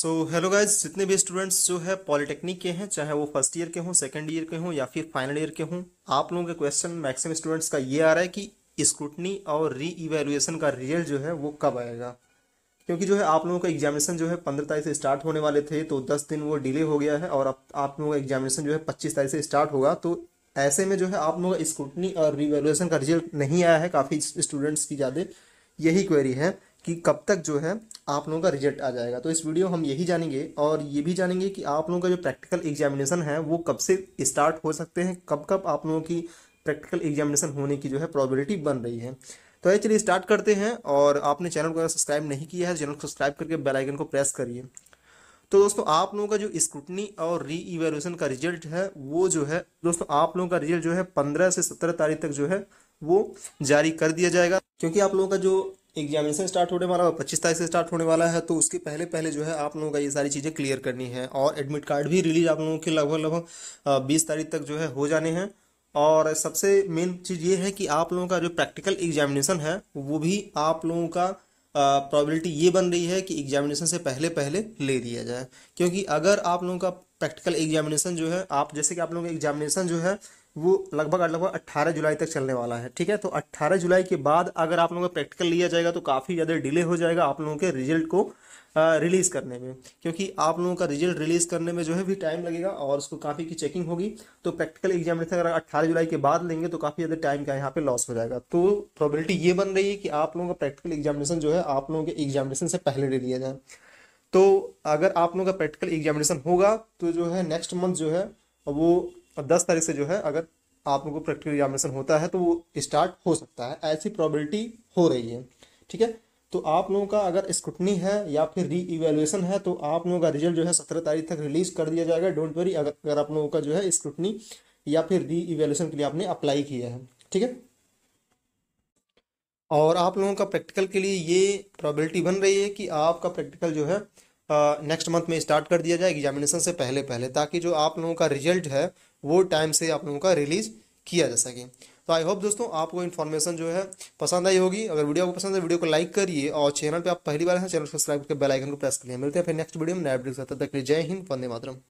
so hello guys जितने भी students जो है पॉलिटेक्निक के हैं चाहे वो फर्स्ट ईयर के हों सेकेंड ईयर के हों या फिर फाइनल ईयर के हों आप लोगों के क्वेश्चन मैक्सिमम स्टूडेंट्स का ये आ रहा है कि स्क्रूटनी और री इवेलुएसन का रिजल्ट जो है वो कब आएगा क्योंकि जो है आप लोगों का एग्जामिनेशन जो है पंद्रह तारीख से स्टार्ट होने वाले थे तो दस दिन वो डिले हो गया है और अब आप लोगों का एग्जामिनेशन जो है पच्चीस तारीख से स्टार्ट होगा तो ऐसे में जो है आप लोगों का स्क्रूटनी और रिवेल्युएसन का रिजल्ट नहीं आया है काफ़ी स्टूडेंट्स की ज़्यादा यही क्वेरी है कि कब तक जो है आप लोगों का रिजल्ट आ जाएगा तो इस वीडियो हम यही जानेंगे और ये भी जानेंगे कि आप लोगों का जो प्रैक्टिकल एग्जामिनेशन है वो कब से स्टार्ट हो सकते हैं कब कब आप लोगों की प्रैक्टिकल एग्जामिनेशन होने की जो है प्रॉबिलिटी बन रही है तो ये चलिए स्टार्ट करते हैं और आपने चैनल को अगर सब्सक्राइब नहीं किया है चैनल को सब्सक्राइब करके बेलाइकन को प्रेस करिए तो दोस्तों आप लोगों का जो स्क्रूटनी और री इवेल्यूशन का रिजल्ट है वो जो है दोस्तों आप लोगों का रिजल्ट जो है पंद्रह से सत्रह तारीख तक जो है वो जारी कर दिया जाएगा क्योंकि आप लोगों का जो एग्जामिनेशन स्टार्ट होने वाला है पच्चीस तारीख से स्टार्ट होने वाला है तो उसके पहले पहले जो है आप लोगों का ये सारी चीज़ें क्लियर करनी है और एडमिट कार्ड भी रिलीज आप लोगों के लगभग लगभग बीस तारीख तक जो है हो जाने हैं और सबसे मेन चीज़ ये है कि आप लोगों का जो प्रैक्टिकल एग्जामिनेशन है वो भी आप लोगों का प्रॉबिलिटी ये बन रही है कि एग्जामिनेशन से पहले पहले ले लिया जाए क्योंकि अगर आप लोगों का प्रैक्टिकल एग्जामिनेशन जो है आप जैसे कि आप लोगों का एग्जामिनेशन जो है वो लगभग लगभग 18 जुलाई तक चलने वाला है ठीक है तो 18 जुलाई के बाद अगर आप लोगों का प्रैक्टिकल लिया जाएगा तो काफ़ी ज़्यादा डिले हो जाएगा आप लोगों के रिजल्ट को रिलीज़ करने में क्योंकि आप लोगों का रिजल्ट रिलीज़ करने में जो है भी टाइम लगेगा और उसको काफ़ी की चेकिंग होगी तो प्रैक्टिकल एग्जामिनेशन अगर अट्ठारह जुलाई के बाद लेंगे तो काफ़ी ज़्यादा टाइम का यहाँ पे लॉस हो जाएगा तो प्रॉबिलिटी ये बन रही है कि आप लोगों का प्रैक्टिकल एग्जामिनेशन जो है आप लोगों के एग्जामिनेशन से पहले ले लिया जाए तो अगर आप लोगों का प्रैक्टिकल एग्जामिनेशन होगा तो जो है नेक्स्ट मंथ जो है वो और दस तारीख से जो है अगर आप लोगों को प्रैक्टिकल एग्जामिनेशन होता है तो वो स्टार्ट हो सकता है ऐसी प्रॉबिलिटी हो रही है ठीक है तो आप लोगों का अगर स्क्रूटनी है या फिर री इवेल्युएशन है तो आप लोगों का रिजल्ट जो है सत्रह तारीख तक रिलीज कर दिया जाएगा डोंट वरी अगर अगर आप लोगों का जो है स्क्रूटनी या फिर री इवेल्युएशन के लिए आपने अप्लाई किया है ठीक है और आप लोगों का प्रैक्टिकल के लिए ये प्रॉबिलिटी बन रही है कि आपका प्रैक्टिकल जो है नेक्स्ट मंथ में स्टार्ट कर दिया जाए एग्जामिनेशन से पहले पहले ताकि जो आप लोगों का रिजल्ट है वो टाइम से आप लोगों का रिलीज किया जा सके तो आई होप दोस्तों आपको इन्फॉर्मेशन जो है पसंद आई होगी अगर वीडियो आपको पसंद है वीडियो को लाइक करिए और चैनल पे आप पहली बार हैं चैनल सब्सक्राइब करके बेल आइकन को प्रेस करिए मिलते हैं फिर नेक्स्ट वीडियो में नया वीडियो तब तक जय हिंद वंदे मातरम